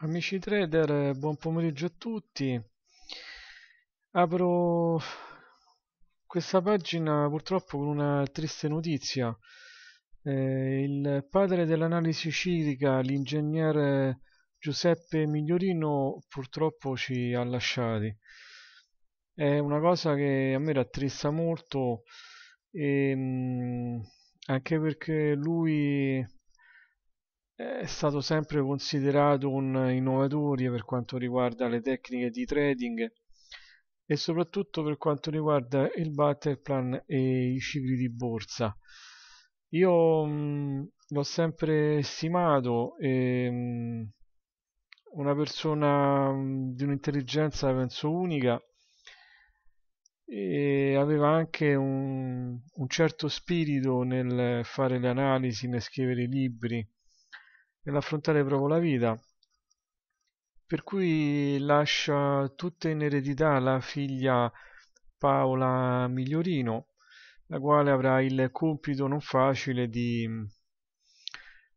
Amici trader, buon pomeriggio a tutti. Apro questa pagina purtroppo con una triste notizia. Eh, il padre dell'analisi ciclica, l'ingegnere Giuseppe Migliorino, purtroppo ci ha lasciati. È una cosa che a me rattrista molto, e, mm, anche perché lui è stato sempre considerato un innovatore per quanto riguarda le tecniche di trading e soprattutto per quanto riguarda il battle plan e i cicli di borsa. Io mm, l'ho sempre stimato e, ehm, mh, una persona mh, mm, di un'intelligenza penso unica e aveva anche un, un certo spirito nel fare le analisi, nel scrivere i libri nell'affrontare proprio la vita, per cui lascia tutta in eredità la figlia Paola Migliorino, la quale avrà il compito non facile di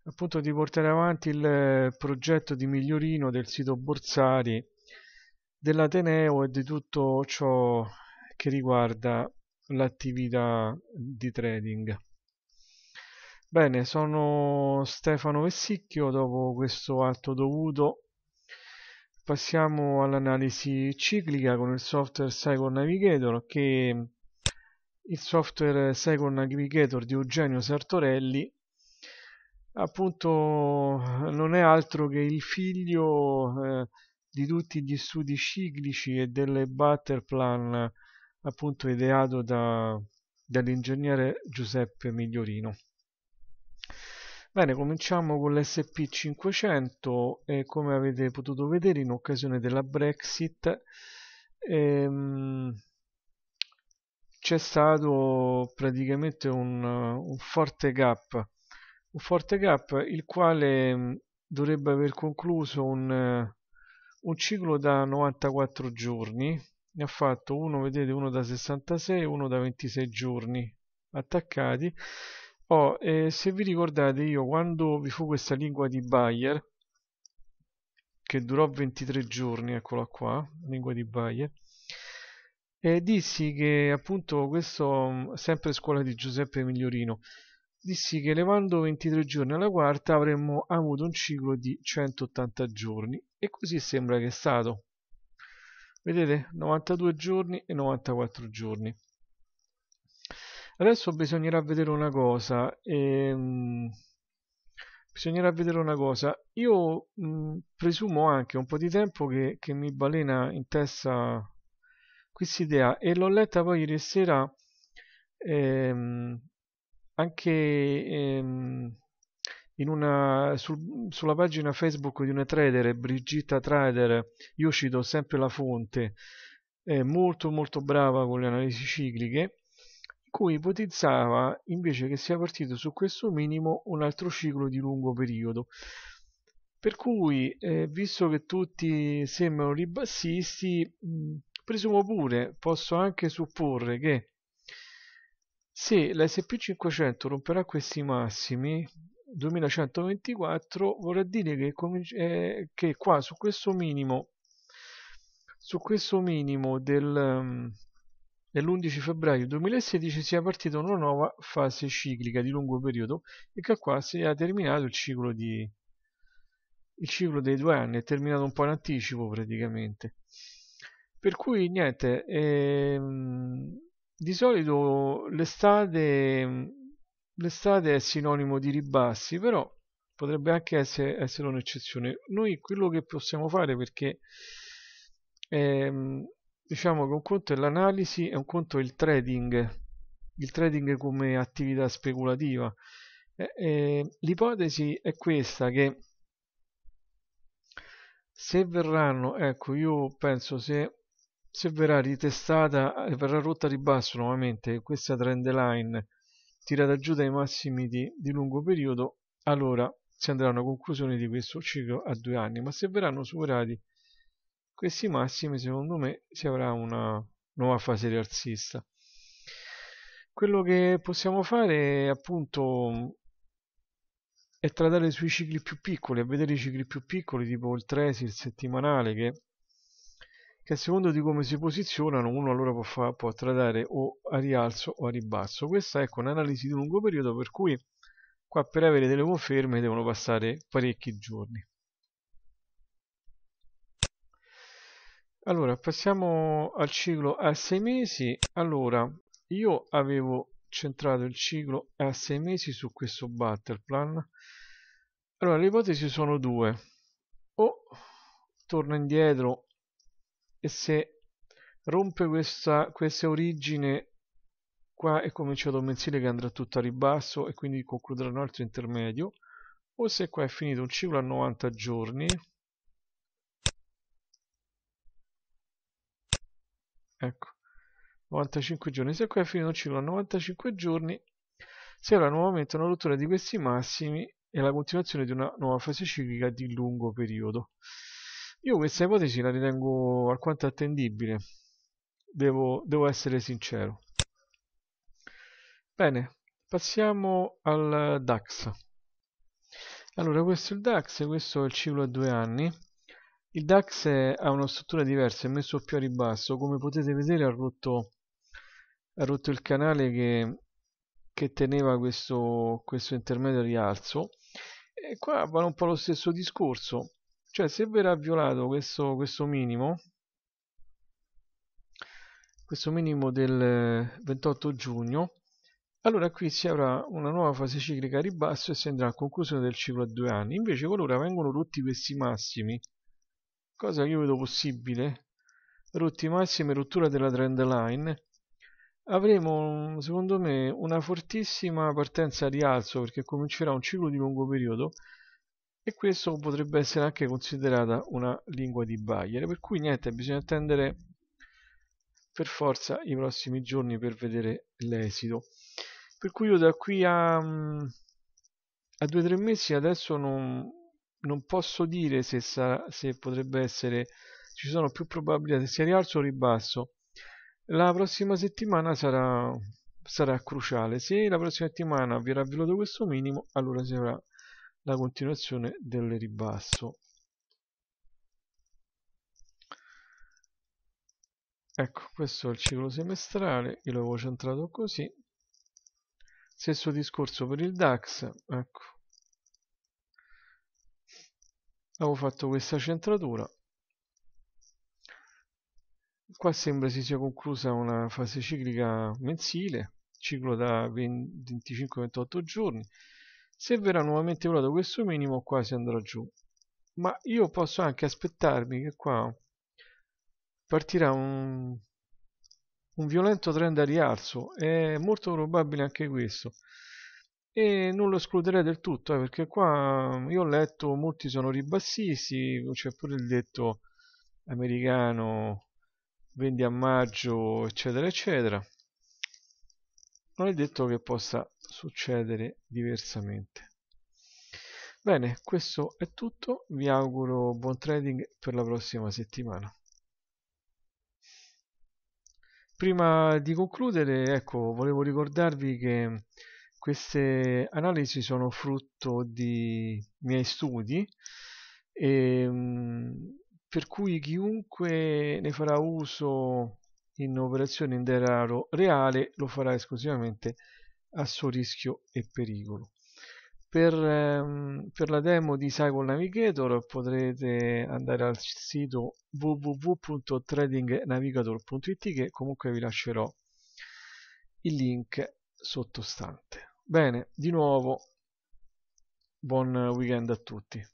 appunto di portare avanti il progetto di Migliorino del sito Borsari dell'Ateneo e di tutto ciò che riguarda l'attività di trading. Bene, sono Stefano Vessicchio, dopo questo atto dovuto passiamo all'analisi ciclica con il software Cycle Navigator che il software Cycle Navigator di Eugenio Sartorelli appunto non è altro che il figlio eh, di tutti gli studi ciclici e delle Butterplan appunto ideato da, dall'ingegnere Giuseppe Migliorino. Bene, cominciamo con l'SP500 e come avete potuto vedere in occasione della Brexit ehm, c'è stato praticamente un, un, forte gap, un forte gap il quale mm, dovrebbe aver concluso un, un ciclo da 94 giorni, ne ha fatto uno, vedete, uno da 66 e uno da 26 giorni attaccati Oh, eh, se vi ricordate io quando vi fu questa lingua di Bayer, che durò 23 giorni, eccola qua, lingua di Bayer, e dissi che appunto questo, mm, sempre scuola di Giuseppe Migliorino, dissi che levando 23 giorni alla quarta avremmo avuto un ciclo di 180 giorni e così sembra che è stato. Vedete? 92 giorni e 94 giorni. Adesso bisognerà vedere una cosa. Ehm, bisognerà vedere una cosa. Io mh, presumo anche un po' di tempo che, che mi balena in testa questa idea e l'ho letta poi ieri sera ehm, anche ehm, una, sul, sulla pagina Facebook di una trader, Brigitta Trader, io cito sempre la fonte, è molto molto brava con le analisi cicliche cui ipotizzava invece che sia partito su questo minimo un altro ciclo di lungo periodo. Per cui, eh, visto che tutti sembrano ribassisti, mh, mm, presumo pure, posso anche supporre che se la SP500 romperà questi massimi, 2124 vorrà dire che, eh, che, qua su questo minimo su questo minimo del, mm, Nell'11 febbraio 2016 si è partita una nuova fase ciclica di lungo periodo e che qua si è terminato il ciclo, di, il ciclo dei due anni, è terminato un po' in anticipo praticamente. Per cui niente, ehm, di solito l'estate, l'estate è sinonimo di ribassi, però potrebbe anche essere, essere un'eccezione. Noi quello che possiamo fare perché ehm, diciamo che un conto è l'analisi e un conto è il trading, il trading come attività speculativa. Eh, eh, l'ipotesi è questa che se verranno, ecco io penso se, se verrà ritestata, eh, verrà rotta di basso nuovamente questa trend line tirata giù dai massimi di, di lungo periodo, allora si andrà a una conclusione di questo ciclo a due anni, ma se verranno superati questi massimi secondo me si avrà una nuova fase rialzista quello che possiamo fare appunto è tradare sui cicli più piccoli a vedere i cicli più piccoli tipo il tresi, il settimanale che, che a seconda di come si posizionano uno allora può, fa, può trattare o a rialzo o a ribasso questa ecco, è un'analisi di lungo periodo per cui qua per avere delle conferme devono passare parecchi giorni Allora, passiamo al ciclo a 6 mesi. Allora, io avevo centrato il ciclo a 6 mesi su questo battle plan. Allora, le ipotesi sono due. O torna indietro e se rompe questa, questa origine qua è cominciato un mensile che andrà tutto a ribasso e quindi concluderà un altro intermedio. O se qua è finito un ciclo a 90 giorni ecco 95 giorni se qui è finito un ciclo a 95 giorni si avrà nuovamente una rottura di questi massimi e la continuazione di una nuova fase ciclica di lungo periodo io questa ipotesi la ritengo alquanto attendibile devo, devo essere sincero bene passiamo al DAX allora questo è il DAX questo è il ciclo a due anni il DAX ha una struttura diversa, è messo più a ribasso, come potete vedere ha rotto, ha rotto il canale che, che teneva questo, questo intermedio rialzo e qua vale un po' lo stesso discorso, cioè se verrà violato questo, questo minimo, questo minimo del 28 giugno, allora qui si avrà una nuova fase ciclica a ribasso e si andrà a conclusione del ciclo a due anni. Invece qualora vengono rotti questi massimi cosa che io vedo possibile, rotti massimi e rottura della trend line, avremo mm, secondo me una fortissima partenza di alzo perché comincerà un ciclo di lungo periodo e questo potrebbe essere anche considerata una lingua di Bayer per cui niente bisogna attendere per forza i prossimi giorni per vedere l'esito per cui io da qui a, mm, a due o tre mesi adesso non, non posso dire se, sa, se potrebbe essere ci sono più probabilità se sia rialzo o ribasso la prossima settimana sarà, sarà cruciale se la prossima settimana verrà violato questo minimo allora si avrà la continuazione del ribasso ecco questo è il ciclo semestrale io l'avevo centrato così stesso discorso per il DAX ecco avevo fatto questa centratura qua sembra si sia conclusa una fase ciclica mensile ciclo da 25-28 giorni se verrà nuovamente volato questo minimo qua si andrà giù ma io posso anche aspettarmi che qua partirà un, un violento trend a rialzo è molto probabile anche questo e non lo escluderei del tutto eh, perché qua mm, io ho letto molti sono ribassisi c'è pure il detto americano vendi a maggio eccetera eccetera non è detto che possa succedere diversamente bene questo è tutto vi auguro buon trading per la prossima settimana prima di concludere ecco volevo ricordarvi che queste analisi sono frutto di miei studi e, ehm, per cui chiunque ne farà uso in operazioni in denaro reale lo farà esclusivamente a suo rischio e pericolo. Per, ehm, per la demo di Cycle Navigator potrete andare al sito www.tradingnavigator.it che comunque vi lascerò il link sottostante. Bene, di nuovo buon weekend a tutti.